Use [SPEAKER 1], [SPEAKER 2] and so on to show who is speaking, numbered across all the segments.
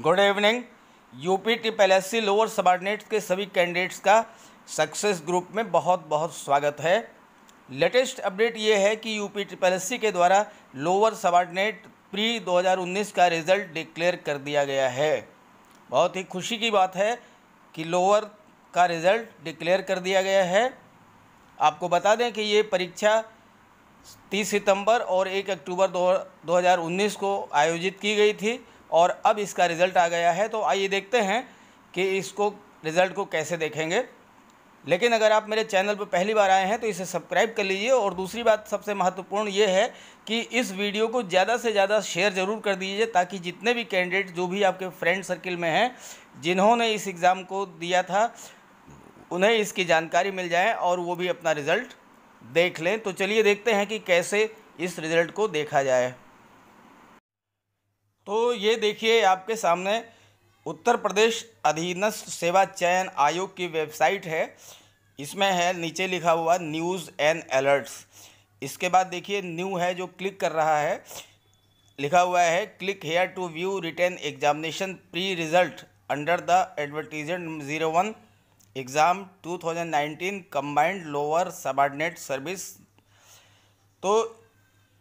[SPEAKER 1] good evening UP TPLSC lower subordinates के सभी candidates का सक्सेस ग्रुप में बहुत बहुत स्वागत है लेटेस्ट अपडेट ये है कि यूपी टीपीएलएससी के द्वारा लोअर सबॉर्डिनेट प्री 2019 का रिजल्ट डिक्लेयर कर दिया गया है बहुत ही खुशी की बात है कि लोअर का रिज़ल्ट डिक्लेयर कर दिया गया है आपको बता दें कि ये परीक्षा 30 सितंबर और 1 अक्टूबर 2019 को आयोजित की गई थी और अब इसका रिज़ल्ट आ गया है तो आइए देखते हैं कि इसको रिज़ल्ट को कैसे देखेंगे लेकिन अगर आप मेरे चैनल पर पहली बार आए हैं तो इसे सब्सक्राइब कर लीजिए और दूसरी बात सबसे महत्वपूर्ण ये है कि इस वीडियो को ज़्यादा से ज़्यादा शेयर ज़रूर कर दीजिए ताकि जितने भी कैंडिडेट जो भी आपके फ्रेंड सर्किल में हैं जिन्होंने इस एग्ज़ाम को दिया था उन्हें इसकी जानकारी मिल जाए और वो भी अपना रिज़ल्ट देख लें तो चलिए देखते हैं कि कैसे इस रिज़ल्ट को देखा जाए तो ये देखिए आपके सामने उत्तर प्रदेश अधीनस्थ सेवा चयन आयोग की वेबसाइट है इसमें है नीचे लिखा हुआ न्यूज़ एंड अलर्ट्स इसके बाद देखिए न्यू है जो क्लिक कर रहा है लिखा हुआ है click here to view written examination pre result under the advertisement zero one exam 2019 combined lower subordinate service तो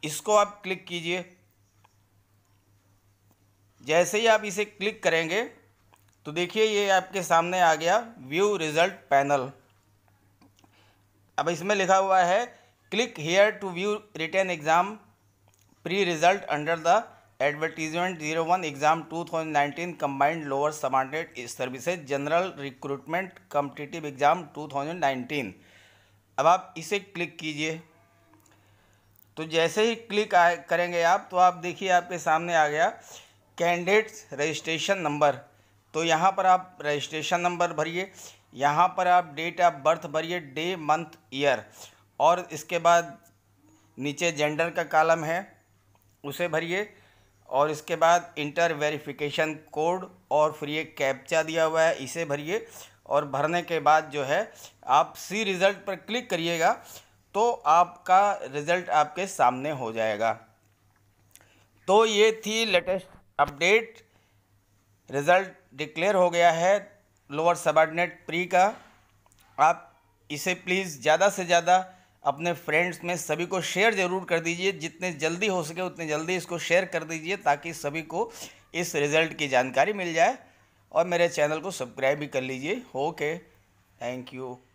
[SPEAKER 1] इसको आप क्लिक कीजिए जैसे ही आप इसे क्लिक करेंगे तो देखिए ये आपके सामने आ गया व्यू रिज़ल्ट पैनल अब इसमें लिखा हुआ है click here to view written exam pre result under the advertisement zero one exam two thousand nineteen combined lower subordinate services general recruitment competitive exam two thousand nineteen अब आप इसे click कीजिए तो जैसे ही क्लिक करेंगे आप तो आप देखिए आपके सामने आ गया कैंडिडेट्स रजिस्ट्रेशन नंबर तो यहाँ पर आप रजिस्ट्रेशन नंबर भरिए यहाँ पर आप डेट ऑफ बर्थ भरिए डे मंथ ईयर और इसके बाद नीचे जेंडर का कॉलम है उसे भरिए और इसके बाद इंटर वेरिफिकेशन कोड और फिर ये कैप्चा दिया हुआ है इसे भरिए और भरने के बाद जो है आप सी रिज़ल्ट पर क्लिक करिएगा तो आपका रिज़ल्ट आपके सामने हो जाएगा तो ये थी लेटेस्ट अपडेट रिज़ल्ट डिक्लेयर हो गया है लोअर सबॉर्डिनेट प्री का आप इसे प्लीज़ ज़्यादा से ज़्यादा अपने फ्रेंड्स में सभी को शेयर ज़रूर कर दीजिए जितने जल्दी हो सके उतने जल्दी इसको शेयर कर दीजिए ताकि सभी को इस रिज़ल्ट की जानकारी मिल जाए और मेरे चैनल को सब्सक्राइब भी कर लीजिए ओके थैंक यू